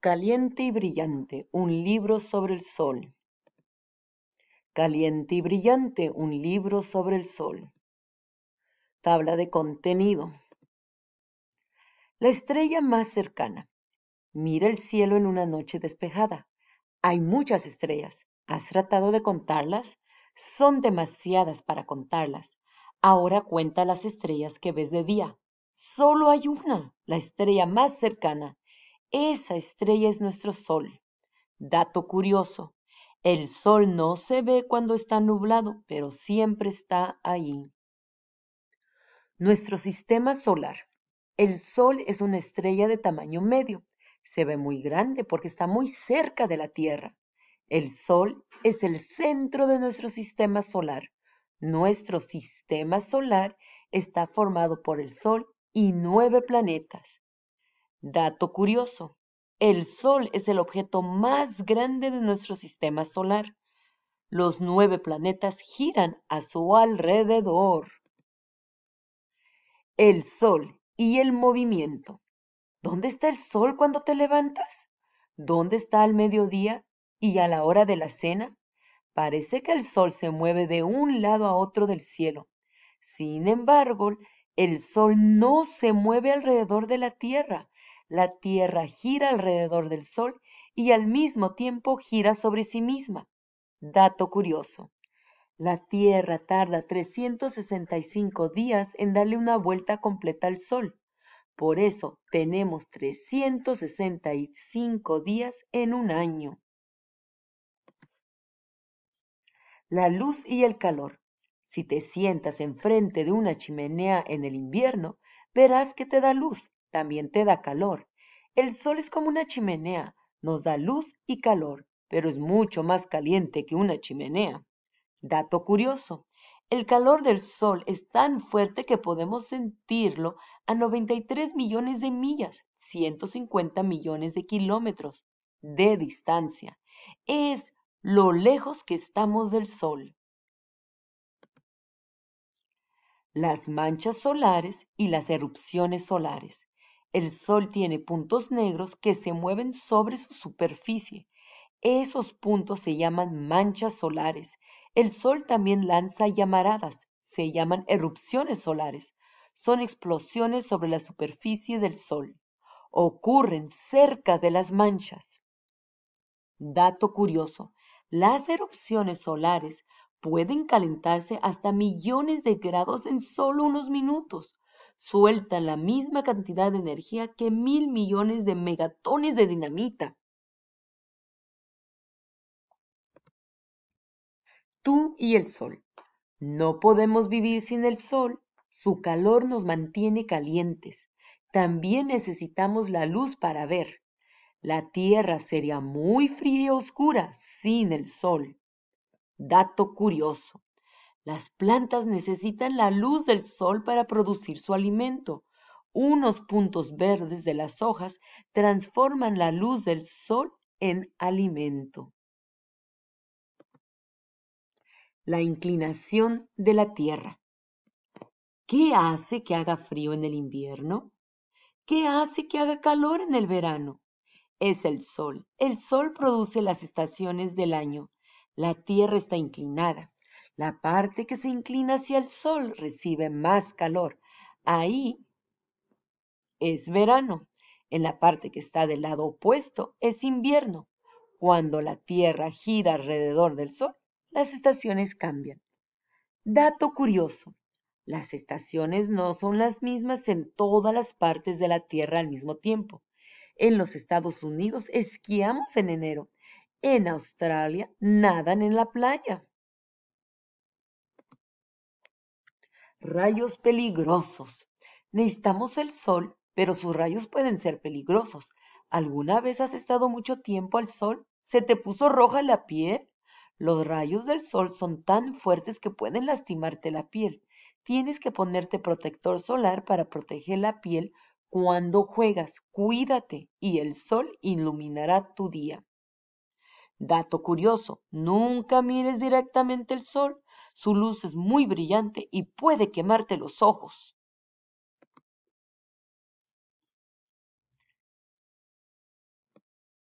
Caliente y brillante, un libro sobre el sol. Caliente y brillante, un libro sobre el sol. Tabla de contenido. La estrella más cercana. Mira el cielo en una noche despejada. Hay muchas estrellas. ¿Has tratado de contarlas? Son demasiadas para contarlas. Ahora cuenta las estrellas que ves de día. Solo hay una, la estrella más cercana. Esa estrella es nuestro Sol. Dato curioso, el Sol no se ve cuando está nublado, pero siempre está ahí. Nuestro sistema solar. El Sol es una estrella de tamaño medio. Se ve muy grande porque está muy cerca de la Tierra. El Sol es el centro de nuestro sistema solar. Nuestro sistema solar está formado por el Sol y nueve planetas. Dato curioso. El Sol es el objeto más grande de nuestro sistema solar. Los nueve planetas giran a su alrededor. El Sol y el movimiento. ¿Dónde está el Sol cuando te levantas? ¿Dónde está al mediodía y a la hora de la cena? Parece que el Sol se mueve de un lado a otro del cielo. Sin embargo, el Sol no se mueve alrededor de la Tierra, la Tierra gira alrededor del Sol y al mismo tiempo gira sobre sí misma. Dato curioso. La Tierra tarda 365 días en darle una vuelta completa al Sol. Por eso tenemos 365 días en un año. La luz y el calor. Si te sientas enfrente de una chimenea en el invierno, verás que te da luz, también te da calor. El sol es como una chimenea, nos da luz y calor, pero es mucho más caliente que una chimenea. Dato curioso, el calor del sol es tan fuerte que podemos sentirlo a 93 millones de millas, 150 millones de kilómetros de distancia. Es lo lejos que estamos del sol. Las manchas solares y las erupciones solares. El Sol tiene puntos negros que se mueven sobre su superficie. Esos puntos se llaman manchas solares. El Sol también lanza llamaradas, se llaman erupciones solares. Son explosiones sobre la superficie del Sol. Ocurren cerca de las manchas. Dato curioso, las erupciones solares pueden calentarse hasta millones de grados en solo unos minutos suelta la misma cantidad de energía que mil millones de megatones de dinamita. Tú y el sol. No podemos vivir sin el sol. Su calor nos mantiene calientes. También necesitamos la luz para ver. La Tierra sería muy fría y oscura sin el sol. Dato curioso. Las plantas necesitan la luz del sol para producir su alimento. Unos puntos verdes de las hojas transforman la luz del sol en alimento. La inclinación de la Tierra. ¿Qué hace que haga frío en el invierno? ¿Qué hace que haga calor en el verano? Es el sol. El sol produce las estaciones del año. La Tierra está inclinada. La parte que se inclina hacia el sol recibe más calor. Ahí es verano. En la parte que está del lado opuesto es invierno. Cuando la Tierra gira alrededor del Sol, las estaciones cambian. Dato curioso. Las estaciones no son las mismas en todas las partes de la Tierra al mismo tiempo. En los Estados Unidos esquiamos en enero. En Australia nadan en la playa. rayos peligrosos. Necesitamos el sol, pero sus rayos pueden ser peligrosos. ¿Alguna vez has estado mucho tiempo al sol? ¿Se te puso roja la piel? Los rayos del sol son tan fuertes que pueden lastimarte la piel. Tienes que ponerte protector solar para proteger la piel cuando juegas. Cuídate y el sol iluminará tu día. Dato curioso, nunca mires directamente el sol. Su luz es muy brillante y puede quemarte los ojos.